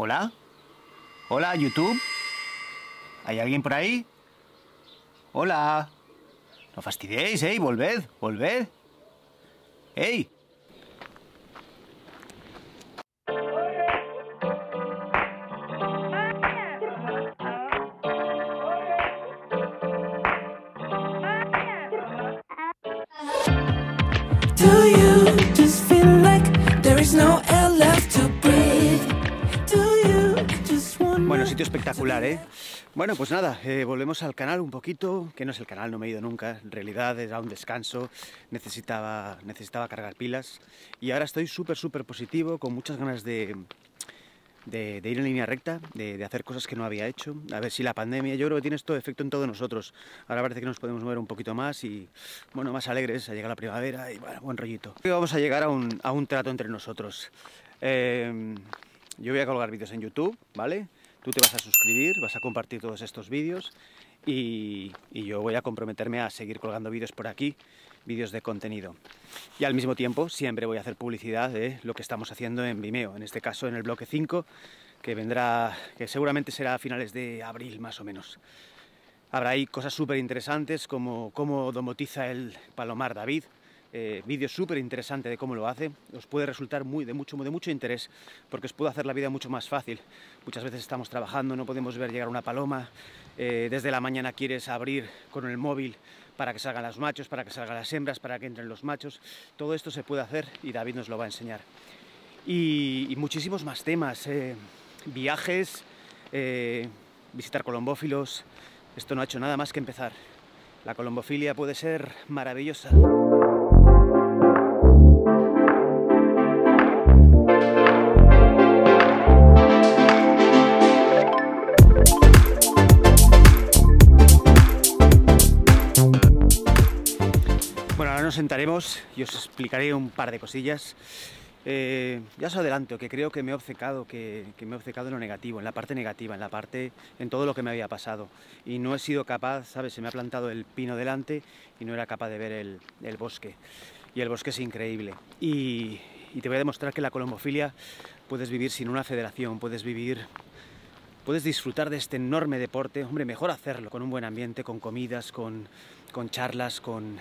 ¿Hola? ¿Hola, YouTube? ¿Hay alguien por ahí? ¡Hola! No fastidiéis, ¿eh? Volved, volved. Eh. espectacular, ¿eh? Bueno, pues nada, eh, volvemos al canal un poquito, que no es el canal, no me he ido nunca, en realidad era un descanso, necesitaba, necesitaba cargar pilas y ahora estoy súper, súper positivo, con muchas ganas de, ir en línea recta, de, hacer cosas que no había hecho. A ver si la pandemia, yo creo que tiene esto efecto en todos nosotros. Ahora parece que nos podemos mover un poquito más y, bueno, más alegres, ha llegado la primavera y, bueno, buen rollito. vamos a llegar a un, a un trato entre nosotros. Eh, yo voy a colgar vídeos en YouTube, ¿vale? Tú te vas a suscribir, vas a compartir todos estos vídeos y, yo voy a comprometerme a seguir colgando vídeos por aquí, vídeos de contenido. Y al mismo tiempo siempre voy a hacer publicidad de lo que estamos haciendo en Vimeo, en este caso en el bloque 5, que vendrá, que seguramente será a finales de abril más o menos. Habrá ahí cosas súper interesantes como cómo domotiza el palomar David, eh, vídeo súper interesante de cómo lo hace. Os puede resultar muy, de, mucho, de mucho interés porque os puede hacer la vida mucho más fácil. Muchas veces estamos trabajando, no podemos ver llegar una paloma. Eh, desde la mañana quieres abrir con el móvil para que salgan los machos, para que salgan las hembras, para que entren los machos. Todo esto se puede hacer y David nos lo va a enseñar. Y, muchísimos más temas. Eh, viajes, visitar colombófilos. Esto no ha hecho nada más que empezar. La colombofilia puede ser maravillosa. y os explicaré un par de cosillas. Eh, ya os adelanto que creo que me he obcecado, que, me he obcecado en lo negativo, en la parte negativa, en la parte, en todo lo que me había pasado. Y no he sido capaz, ¿sabes? Se me ha plantado el pino delante y no era capaz de ver el, bosque. Y el bosque es increíble. Y, te voy a demostrar que la colombofilia puedes vivir sin una federación, puedes vivir puedes disfrutar de este enorme deporte, hombre, mejor hacerlo con un buen ambiente, con comidas, con, con charlas, con,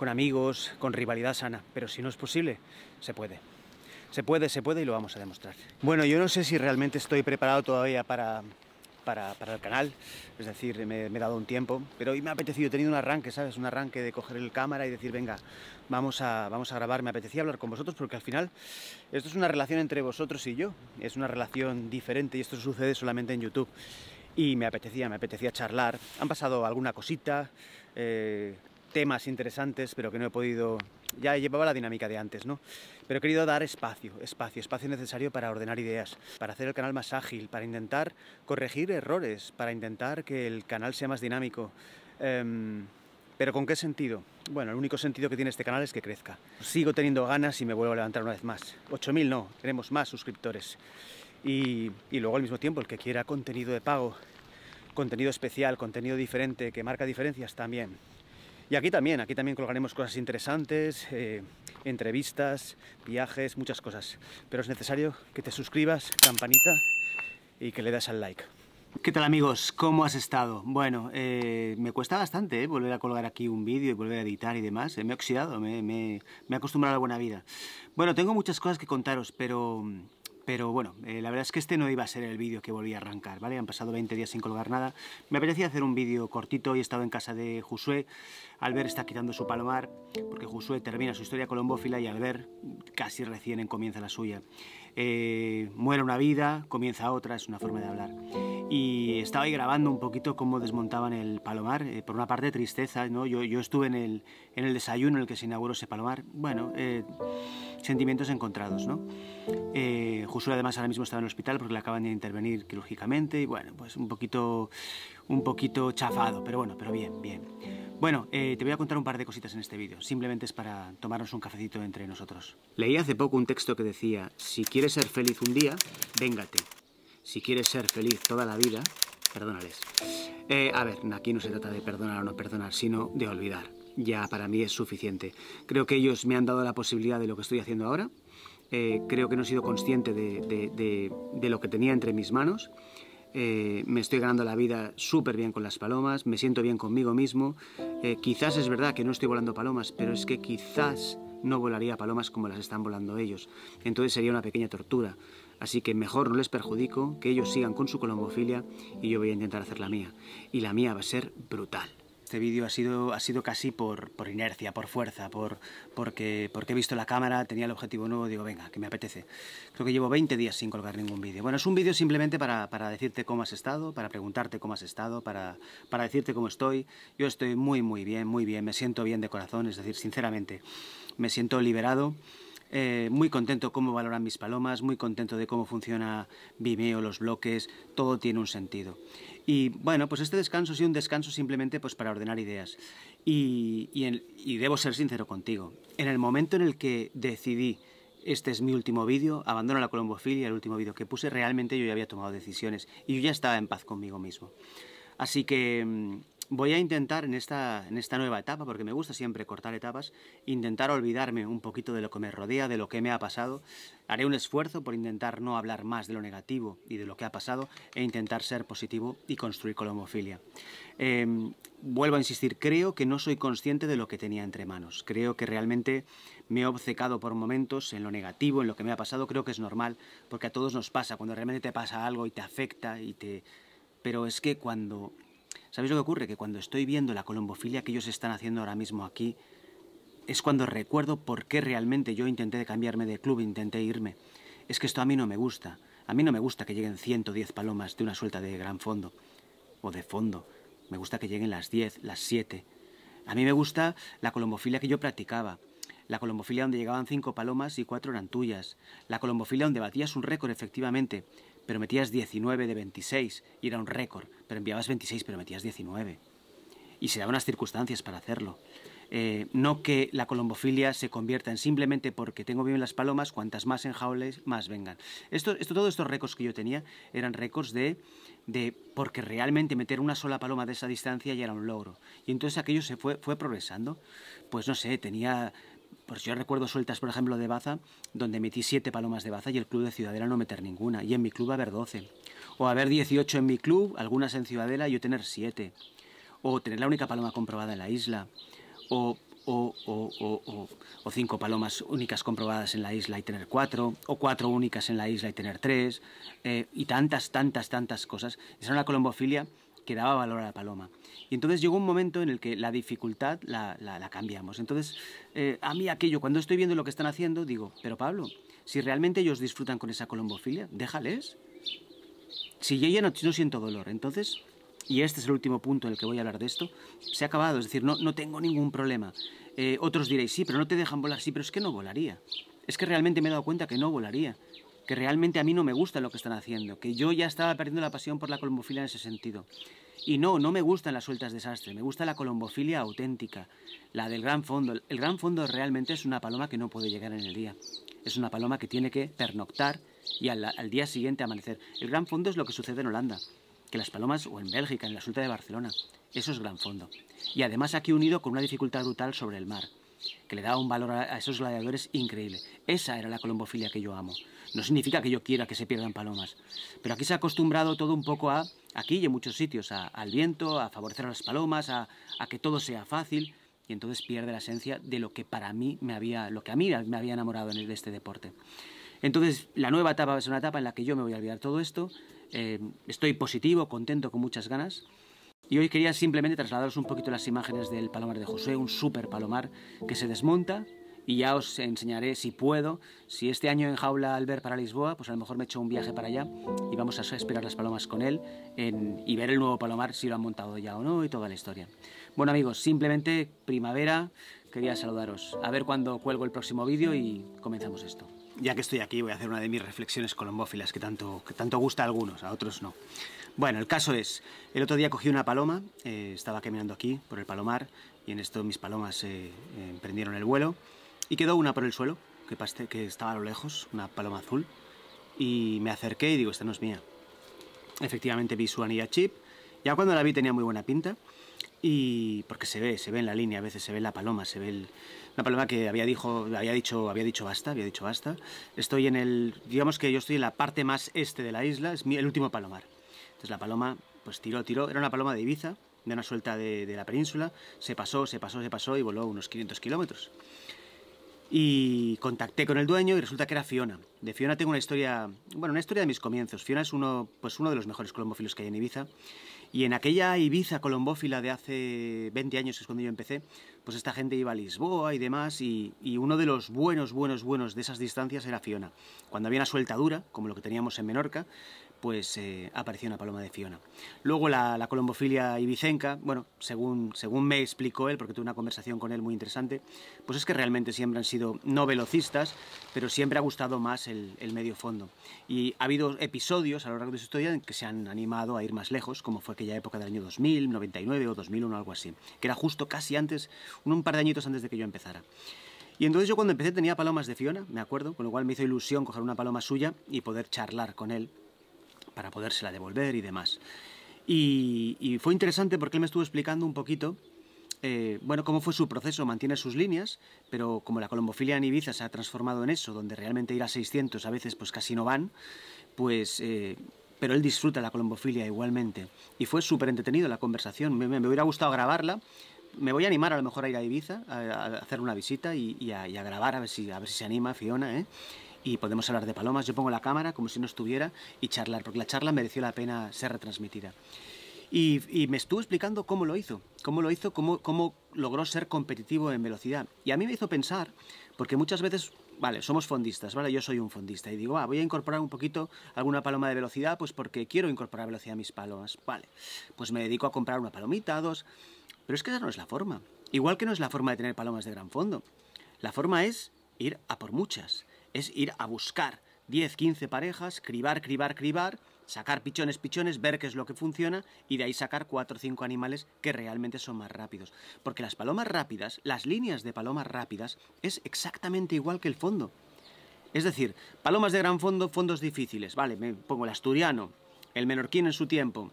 con amigos, con rivalidad sana, pero si no es posible, se puede. Se puede, se puede y lo vamos a demostrar. Bueno, yo no sé si realmente estoy preparado todavía para, para, el canal, es decir, me, he dado un tiempo, pero hoy me ha apetecido, he tenido un arranque, ¿sabes? Un arranque de coger el cámara y decir, venga, vamos a, vamos a grabar, me apetecía hablar con vosotros porque al final esto es una relación entre vosotros y yo, es una relación diferente y esto sucede solamente en YouTube y me apetecía, me apetecía charlar. Han pasado alguna cosita, eh, temas interesantes, pero que no he podido... Ya llevaba la dinámica de antes, ¿no? Pero he querido dar espacio, espacio, espacio necesario para ordenar ideas, para hacer el canal más ágil, para intentar corregir errores, para intentar que el canal sea más dinámico. Em, ¿Pero con qué sentido? Bueno, el único sentido que tiene este canal es que crezca. Sigo teniendo ganas y me vuelvo a levantar una vez más. 8.000 no, tenemos más suscriptores. Y, y luego al mismo tiempo, el que quiera contenido de pago, contenido especial, contenido diferente, que marca diferencias también. Y aquí también, aquí también colgaremos cosas interesantes, eh, entrevistas, viajes, muchas cosas. Pero es necesario que te suscribas, campanita y que le das al like. ¿Qué tal amigos? ¿Cómo has estado? Bueno, eh, me cuesta bastante eh, volver a colgar aquí un vídeo y volver a editar y demás. me he oxidado, me, me he acostumbrado a la buena vida. Bueno, tengo muchas cosas que contaros, pero pero bueno, eh, la verdad es que este no iba a ser el vídeo que volví a arrancar, ¿vale? Han pasado 20 días sin colgar nada. Me apetecía hacer un vídeo cortito, y he estado en casa de Josué. Albert está quitando su palomar, porque Josué termina su historia colombófila y Albert casi recién comienza la suya. Eh, muere una vida, comienza otra, es una forma de hablar. Y estaba ahí grabando un poquito cómo desmontaban el palomar. Eh, por una parte, tristeza, ¿no? Yo, yo estuve en el, en el desayuno en el que se inauguró ese palomar. Bueno, sentimientos encontrados, ¿no? Eh, además ahora mismo está en el hospital porque le acaban de intervenir quirúrgicamente y bueno, pues un poquito, un poquito chafado, pero bueno, pero bien, bien. Bueno, eh, te voy a contar un par de cositas en este vídeo, simplemente es para tomarnos un cafecito entre nosotros. Leí hace poco un texto que decía, si quieres ser feliz un día, véngate. Si quieres ser feliz toda la vida, perdónales. Eh, a ver, aquí no se trata de perdonar o no perdonar, sino de olvidar ya para mí es suficiente. Creo que ellos me han dado la posibilidad de lo que estoy haciendo ahora. Eh, creo que no he sido consciente de, lo que tenía entre mis manos. Eh, me estoy ganando la vida súper bien con las palomas, me siento bien conmigo mismo. Eh, quizás es verdad que no estoy volando palomas, pero es que quizás no volaría palomas como las están volando ellos. Entonces sería una pequeña tortura. Así que mejor no les perjudico, que ellos sigan con su colombofilia y yo voy a intentar hacer la mía. Y la mía va a ser brutal este vídeo ha sido, ha sido casi por, por inercia, por fuerza, por, porque, porque he visto la cámara, tenía el objetivo nuevo, digo, venga, que me apetece. Creo que llevo 20 días sin colgar ningún vídeo. Bueno, es un vídeo simplemente para, para, decirte cómo has estado, para preguntarte cómo has estado, para, para decirte cómo estoy. Yo estoy muy, muy bien, muy bien, me siento bien de corazón, es decir, sinceramente, me siento liberado. Eh, muy contento cómo valoran mis palomas, muy contento de cómo funciona Vimeo, los bloques, todo tiene un sentido. Y bueno, pues este descanso ha un descanso simplemente pues para ordenar ideas. Y, y, debo ser sincero contigo, en el momento en el que decidí este es mi último vídeo, abandono la colombofilia, el último vídeo que puse, realmente yo ya había tomado decisiones y yo ya estaba en paz conmigo mismo. Así que mm, voy a intentar en esta, nueva etapa, porque me gusta siempre cortar etapas, intentar olvidarme un poquito de lo que me rodea, de lo que me ha pasado. Haré un esfuerzo por intentar no hablar más de lo negativo y de lo que ha pasado e intentar ser positivo y construir con la homofilia. Em, vuelvo a insistir, creo que no soy consciente de lo que tenía entre manos. Creo que realmente me he obcecado por momentos en lo negativo, en lo que me ha pasado. Creo que es normal, porque a todos nos pasa, cuando realmente te pasa algo y te afecta y te... Pero es que cuando ¿Sabéis lo que ocurre? Que cuando estoy viendo la colombofilia que ellos están haciendo ahora mismo aquí, es cuando recuerdo por qué realmente yo intenté cambiarme de club, intenté irme. Es que esto a mí no me gusta. A mí no me gusta que lleguen 110 palomas de una suelta de gran fondo o de fondo. Me gusta que lleguen las 10, las 7. A mí me gusta la colombofilia que yo practicaba. La colombofilia donde llegaban 5 palomas y 4 eran tuyas. La colombofilia donde batías un récord, efectivamente pero metías 19 de 26 y era un récord, pero enviabas 26 pero metías 19. Y se daban las circunstancias para hacerlo. Eh, no que la colombofilia se convierta en simplemente porque tengo bien las palomas, cuantas más enjaules, más vengan. Esto, todos estos récords que yo tenía eran récords de, de porque realmente meter una sola paloma de esa distancia ya era un logro. Y entonces aquello se fue, fue progresando. Pues no sé, tenía pues yo recuerdo sueltas, por ejemplo, de Baza, donde metí siete palomas de Baza y el club de Ciudadela no meter ninguna, y en mi club haber doce. O haber 18 en mi club, algunas en Ciudadela y yo tener siete. O tener la única paloma comprobada en la isla. O, cinco palomas únicas comprobadas en la isla y tener cuatro. O cuatro únicas en la isla y tener tres. Eh, y tantas, tantas, tantas cosas. Esa era una colombofilia que daba valor a la paloma. Y entonces llegó un momento en el que la dificultad la, cambiamos. Entonces, eh, a mí aquello, cuando estoy viendo lo que están haciendo, digo, pero Pablo, si realmente ellos disfrutan con esa colombofilia, déjales. Si yo ya no, siento dolor, entonces, y este es el último punto en el que voy a hablar de esto, se ha acabado, es decir, no, no tengo ningún problema. Eh, otros diréis, sí, pero no te dejan volar, sí, pero es que no volaría. Es que realmente me he dado cuenta que no volaría que realmente a mí no me gusta lo que están haciendo, que yo ya estaba perdiendo la pasión por la colombofilia en ese sentido. Y no, no me gustan las sueltas desastre, me gusta la colombofilia auténtica, la del gran fondo. El gran fondo realmente es una paloma que no puede llegar en el día. Es una paloma que tiene que pernoctar y al, al día siguiente amanecer. El gran fondo es lo que sucede en Holanda, que las palomas, o en Bélgica, en la suelta de Barcelona. Eso es gran fondo. Y además aquí unido con una dificultad brutal sobre el mar que le da un valor a esos gladiadores increíble. Esa era la colombofilia que yo amo. No significa que yo quiera que se pierdan palomas, pero aquí se ha acostumbrado todo un poco a, aquí y en muchos sitios, a, al viento, a favorecer a las palomas, a, que todo sea fácil, y entonces pierde la esencia de lo que para mí me había, lo que a mí me había enamorado en de este deporte. Entonces, la nueva etapa es una etapa en la que yo me voy a olvidar todo esto, eh, estoy positivo, contento, con muchas ganas, y hoy quería simplemente trasladaros un poquito las imágenes del palomar de José, un super palomar que se desmonta, y ya os enseñaré si puedo. Si este año en enjaula Albert para Lisboa, pues a lo mejor me echo un viaje para allá y vamos a esperar las palomas con él y ver el nuevo palomar si lo han montado ya o no y toda la historia. Bueno amigos, simplemente primavera, quería saludaros. A ver cuándo cuelgo el próximo vídeo y comenzamos esto. Ya que estoy aquí voy a hacer una de mis reflexiones colombófilas que tanto, que tanto gusta a algunos, a otros no. Bueno, el caso es, el otro día cogí una paloma, eh, estaba caminando aquí por el palomar y en esto mis palomas emprendieron eh, eh, el vuelo y quedó una por el suelo, que, que estaba a lo lejos, una paloma azul. Y me acerqué y digo, esta no es mía. Efectivamente vi su anilla chip. Ya cuando la vi tenía muy buena pinta. Y porque se ve, se ve en la línea, a veces se ve la paloma, se ve el, una paloma que había, dijo, había, dicho, había dicho basta, había dicho basta. Estoy en el, digamos que yo estoy en la parte más este de la isla, es mi, el último palomar. Entonces la paloma, pues tiró, tiró, era una paloma de Ibiza, de una suelta de, de la península, se pasó, se pasó, se pasó y voló unos 500 kilómetros y contacté con el dueño y resulta que era Fiona. De Fiona tengo una historia, bueno, una historia de mis comienzos. Fiona es uno, pues uno de los mejores colombófilos que hay en Ibiza. Y en aquella Ibiza colombófila de hace 20 años, es cuando yo empecé, pues esta gente iba a Lisboa y demás, y, y uno de los buenos, buenos, buenos de esas distancias era Fiona. Cuando había una suelta dura, como lo que teníamos en Menorca, pues eh, apareció una paloma de Fiona. Luego la, colombofilia ibicenca, bueno, según, me explicó él, porque tuve una conversación con él muy interesante, pues es que realmente siempre han sido no velocistas, pero siempre ha gustado más el, medio fondo. Y ha habido episodios a lo largo de su historia en que se han animado a ir más lejos, como fue aquella época del año 2000, 99 o 2001, algo así, que era justo casi antes, un par de añitos antes de que yo empezara. Y entonces yo cuando empecé tenía palomas de Fiona, me acuerdo, con lo cual me hizo ilusión coger una paloma suya y poder charlar con él para podérsela devolver y demás. Y, fue interesante porque él me estuvo explicando un poquito eh, bueno, cómo fue su proceso, mantiene sus líneas, pero como la colombofilia en Ibiza se ha transformado en eso, donde realmente ir a 600 a veces pues casi no van, pues... Eh, pero él disfruta la colombofilia igualmente. Y fue súper entretenido la conversación, me, hubiera gustado grabarla. Me voy a animar a lo mejor a ir a Ibiza, a, hacer una visita y, a, grabar, a ver si, a ver si se anima Fiona, ¿eh? y podemos hablar de palomas. Yo pongo la cámara como si no estuviera y charlar, porque la charla mereció la pena ser retransmitida. Y, me estuvo explicando cómo lo hizo, cómo lo hizo, cómo, cómo logró ser competitivo en velocidad. Y a mí me hizo pensar, porque muchas veces, vale, somos fondistas, ¿vale? Yo soy un fondista y digo, ah, voy a incorporar un poquito alguna paloma de velocidad, pues porque quiero incorporar velocidad a mis palomas, vale. Pues me dedico a comprar una palomita, dos. Pero es que esa no es la forma. Igual que no es la forma de tener palomas de gran fondo. La forma es ir a por muchas es ir a buscar 10, 15 parejas, cribar, cribar, cribar, sacar pichones, pichones, ver qué es lo que funciona y de ahí sacar 4 o 5 animales que realmente son más rápidos. Porque las palomas rápidas, las líneas de palomas rápidas, es exactamente igual que el fondo. Es decir, palomas de gran fondo, fondos difíciles. Vale, me pongo el asturiano, el menorquín en su tiempo,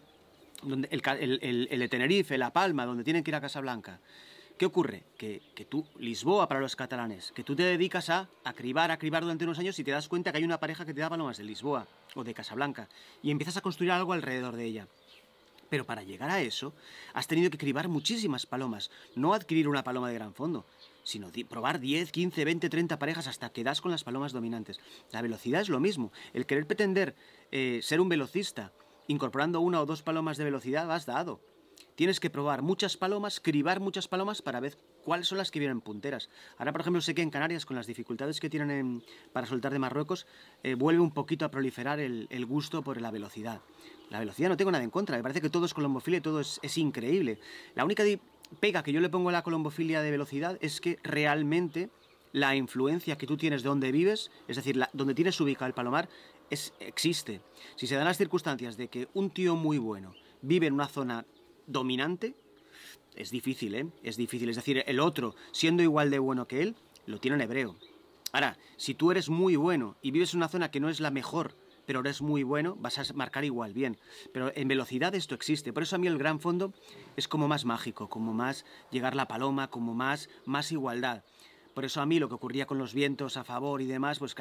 donde el, el, Tenerife, La Palma, donde tienen que ir a Casablanca. ¿Qué ocurre? Que, tú, Lisboa para los catalanes, que tú te dedicas a, cribar, a cribar durante unos años y te das cuenta que hay una pareja que te da palomas de Lisboa o de Casablanca y empiezas a construir algo alrededor de ella. Pero para llegar a eso, has tenido que cribar muchísimas palomas, no adquirir una paloma de gran fondo, sino probar 10, 15, 20, 30 parejas hasta que das con las palomas dominantes. La velocidad es lo mismo. El querer pretender eh, ser un velocista incorporando una o dos palomas de velocidad, has dado. Tienes que probar muchas palomas, cribar muchas palomas para ver cuáles son las que vienen punteras. Ahora, por ejemplo, sé que en Canarias, con las dificultades que tienen para soltar de Marruecos, eh, vuelve un poquito a proliferar el, gusto por la velocidad. La velocidad no tengo nada en contra, me parece que todo es colombofilia y todo es, increíble. La única pega que yo le pongo a la colombofilia de velocidad es que realmente la influencia que tú tienes de dónde vives, es decir, donde tienes ubicado el palomar, existe. Si se dan las circunstancias de que un tío muy bueno vive en una zona dominante, es difícil, ¿eh? Es difícil. Es decir, el otro, siendo igual de bueno que él, lo tiene en hebreo. Ahora, si tú eres muy bueno y vives en una zona que no es la mejor, pero eres muy bueno, vas a marcar igual bien. Pero en velocidad esto existe. Por eso a mí el gran fondo es como más mágico, como más llegar la paloma, como más, más igualdad. Por eso a mí lo que ocurría con los vientos a favor y demás, pues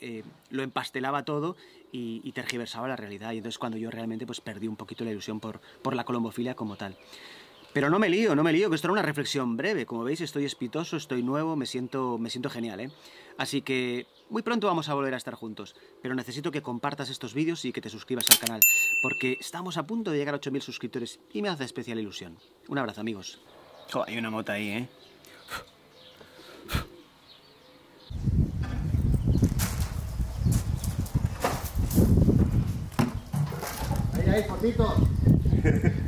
eh, lo empastelaba todo y, tergiversaba la realidad. Y entonces cuando yo realmente pues perdí un poquito la ilusión por, por la colombofilia como tal. Pero no me lío, no me lío, que esto era una reflexión breve. Como veis, estoy espitoso, estoy nuevo, me siento, me siento genial, ¿eh? Así que muy pronto vamos a volver a estar juntos. Pero necesito que compartas estos vídeos y que te suscribas al canal, porque estamos a punto de llegar a 8.000 suscriptores y me hace especial ilusión. Un abrazo, amigos. hay una mota ahí, ¿eh? ¡Ay, papito!